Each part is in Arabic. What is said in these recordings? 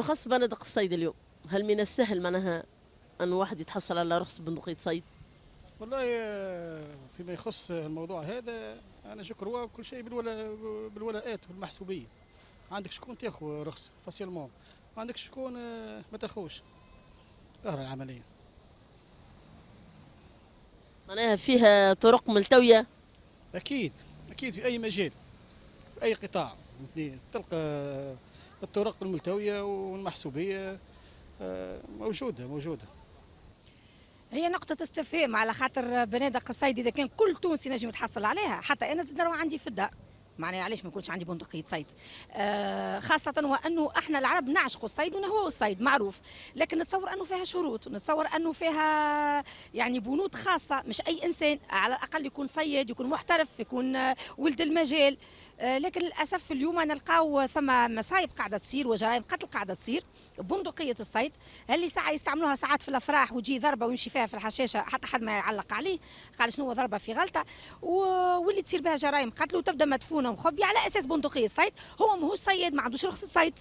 رخص بندق الصيد اليوم هل من السهل معناها أن واحد يتحصل على رخص بندقية صيد؟ والله آه، فيما يخص الموضوع هذا أنا شكر هو كل شيء بالولا بالولاءات والمحسوبية عندك شكون تاخو رخصة فاسيلمون ما عندك شكون آه، ما تاخوش ظهر العملية معناها فيها طرق ملتوية أكيد أكيد في أي مجال في أي قطاع تلقى الطرق الملتويه والمحسوبيه آه، موجوده موجوده هي نقطة استفهام على خاطر بنادق الصيد إذا كان كل تونسي نجم يتحصل عليها حتى أنا زدنا عندي في الدار معناها علاش ما يكونش عندي بندقيه صيد آه خاصه وانه احنا العرب نعشقوا الصيد ونهوى الصيد معروف لكن نتصور انه فيها شروط نتصور انه فيها يعني بنود خاصه مش اي انسان على الاقل يكون صياد يكون محترف يكون آه، ولد المجال آه، لكن للاسف اليوم نلقاو ثم مصايب قاعده تصير وجرائم قتل قاعده تصير بندقيه الصيد اللي ساعه يستعملوها ساعات في الافراح وتجي ضربه ويمشي فيها في الحشاشه حتى حد ما يعلق عليه قال شنو ضربه في غلطه واللي تصير بها جرائم قتل وتبدا مدفونه ومخبي يعني على اساس بندقيه الصيد هو ماهوش صيد ما عندوش رخصه صيد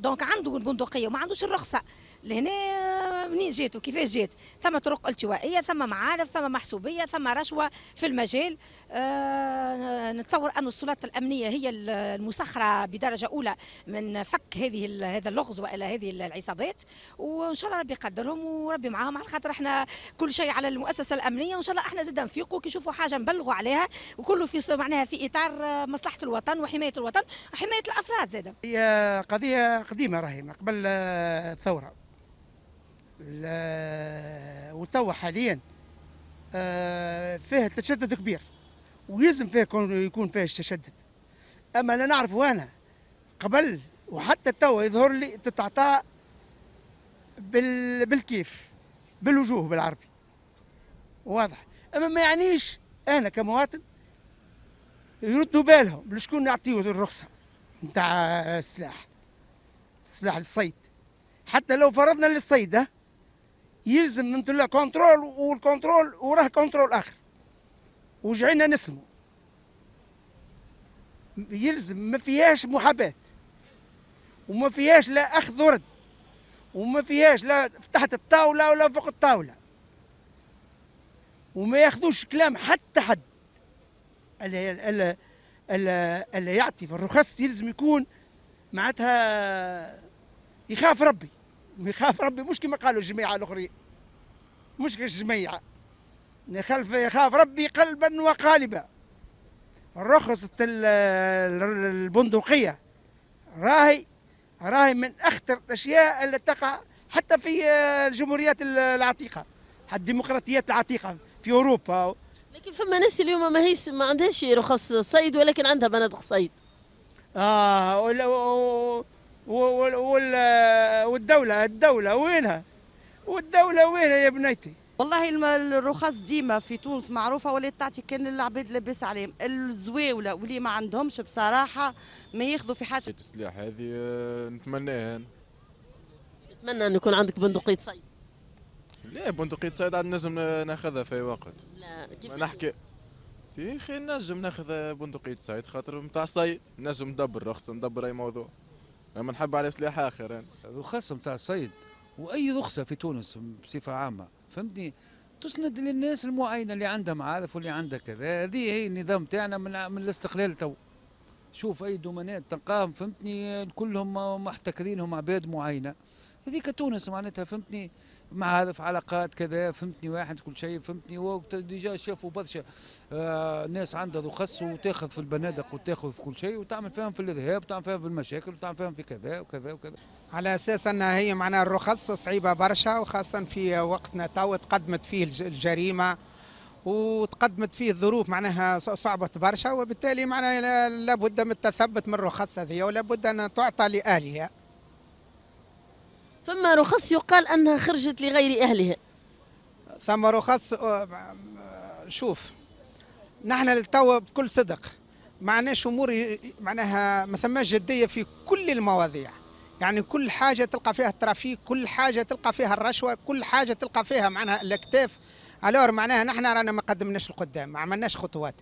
دونك عنده البندقيه وما عندوش الرخصه لهنا منين جات وكيفاش جات ثم طرق التوائيه ثم معارف ثم محسوبيه ثم رشوه في المجال أه نتصور أن السلطات الامنيه هي المسخره بدرجه اولى من فك هذه هذا اللغز والى هذه العصابات وان شاء الله ربي يقدرهم وربي معاهم على خاطر احنا كل شيء على المؤسسه الامنيه وان شاء الله احنا زاد نفيقوا كي يشوفوا حاجه نبلغوا عليها وكله في معناها في اطار مصلحه الوطن وحمايه الوطن وحمايه الافراد زاد هي قضيه قديمه راهي قبل آه، الثوره وتوا حاليا آه، فيها تشدد كبير ويلزم فيه يكون فيه التشدد اما انا نعرف وانا قبل وحتى توا يظهر لي تتعطى بالكيف بالوجوه بالعربي واضح اما ما يعنيش انا كمواطن يردوا بالهم لشكون يعطيه الرخصه نتاع السلاح السلاح للصيد حتى لو فرضنا للصيد يلزم ننتو لا كنترول والكنترول وراه كنترول اخر وجعلنا نسلمو يلزم ما فيهاش محاباه وما فيهاش لا اخذ ورد وما فيهاش لا تحت الطاوله ولا فوق الطاوله وما ياخذوش كلام حتى حد اللي, اللي, اللي, يعطي في الرخص يلزم يكون معناتها يخاف ربي ويخاف ربي مش كما قالوا الجماعه الاخرين مش الجميع يخاف يخاف ربي قلبا وقالبا رخصة البندقية راهي راهي من أخطر الأشياء اللي تقع حتى في آه، الجمهوريات العتيقة الديمقراطيات العتيقة في أوروبا لكن فما ناس اليوم ما هيش ما عندهاش رخص صيد ولكن عندها بنادق صيد. آه وال وال والدولة الدولة وينها والدولة وينها يا بنيتي والله الرخص ديما في تونس معروفه ولات تعطي كان العباد لاباس عليهم الزواوله واللي ما عندهمش بصراحه ما ياخذوا في حاجه السلاح هذه آه، نتمناها نتمنى ان يكون عندك بندقيه صيد لا بندقيه صيد عاد نجم ناخذها في أي وقت لا كيف نحكي يا اخي نجم ناخذ بندقيه صيد خاطر نتاع صيد نجم ندبر رخصه ندبر اي موضوع لما نحب على سلاح اخر يعني. انا الرخصه نتاع الصيد واي رخصه في تونس بصفه عامه فهمتني تسند للناس المعينه اللي عندها معارف واللي عندها كذا هذه هي النظام تاعنا من, من الاستقلال تو شوف اي دومانات تلقاهم فهمتني كلهم محتكرينهم عباد معينه هذيك تونس معناتها فهمتني مع هذا في علاقات كذا فهمتني واحد كل شيء فهمتني ديجا شافوا برشا آه ناس عندها خص وتاخذ في البنادق وتاخذ في كل شيء وتعمل فيهم في الذهاب وتعمل فيهم في المشاكل وتعمل فيهم في كذا وكذا وكذا على اساس انها هي معناها الرخص صعيبه برشا وخاصه في وقتنا تو تقدمت فيه الجريمه وتقدمت فيه الظروف معناها صعبة برشا وبالتالي معناها لابد من التثبت من الرخص هذه ولابد أن تعطى لأهلها فما رخص يقال أنها خرجت لغير أهلها ثم رخص أه، شوف نحن للتو بكل صدق معناش امور معناها ما ثماش جديه في كل المواضيع يعني كل حاجه تلقى فيها الترافيك كل حاجه تلقى فيها الرشوه كل حاجه تلقى فيها معناها الاكتاف الور معناها نحن رانا ما قدمناش القدام ما عملناش خطوات